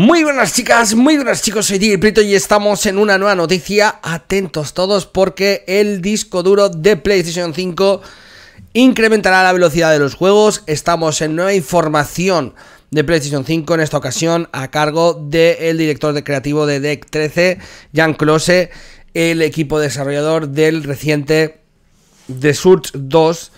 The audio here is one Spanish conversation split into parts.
Muy buenas chicas, muy buenas chicos, soy Digiprito y estamos en una nueva noticia. Atentos todos porque el disco duro de PlayStation 5 incrementará la velocidad de los juegos. Estamos en nueva información de PlayStation 5 en esta ocasión a cargo del director de creativo de Deck 13, Jan Close, el equipo desarrollador del reciente The Surge 2,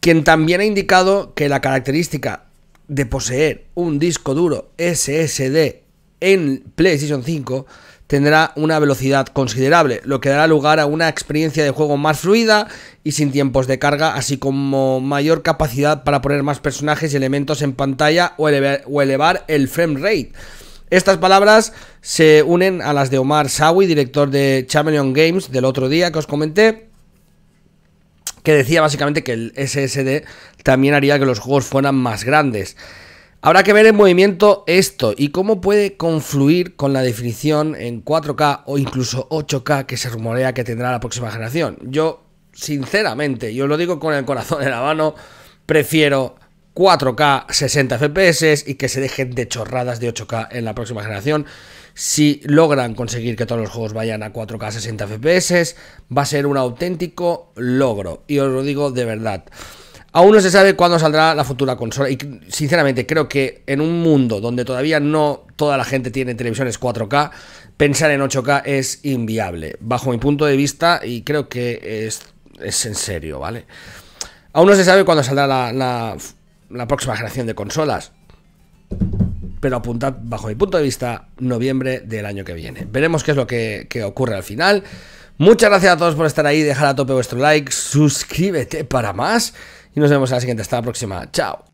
quien también ha indicado que la característica de poseer un disco duro SSD en PlayStation 5 tendrá una velocidad considerable, lo que dará lugar a una experiencia de juego más fluida y sin tiempos de carga, así como mayor capacidad para poner más personajes y elementos en pantalla o elevar, el frame rate. Estas palabras se unen a las de Omar Sawi, director de Chameleon Games del otro día que os comenté, que decía básicamente que el SSD también haría que los juegos fueran más grandes. Habrá que ver en movimiento esto y cómo puede confluir con la definición en 4K o incluso 8K que se rumorea que tendrá la próxima generación. Yo, sinceramente, yo lo digo con el corazón en la mano, prefiero 4K 60 FPS y que se dejen de chorradas de 8K en la próxima generación. Si logran conseguir que todos los juegos vayan a 4K 60 FPS, va a ser un auténtico logro. Y os lo digo de verdad. Aún no se sabe cuándo saldrá la futura consola. Y sinceramente creo que en un mundo donde todavía no toda la gente tiene televisiones 4K, pensar en 8K es inviable. Bajo mi punto de vista, y creo que es, en serio, ¿vale? Aún no se sabe cuándo saldrá la la próxima generación de consolas. Pero apuntad, bajo mi punto de vista, noviembre del año que viene. Veremos qué es lo que, que ocurre al final. Muchas gracias a todos por estar ahí. Dejar a tope vuestro like. Suscríbete para más. Y nos vemos en la siguiente. Hasta la próxima. Chao.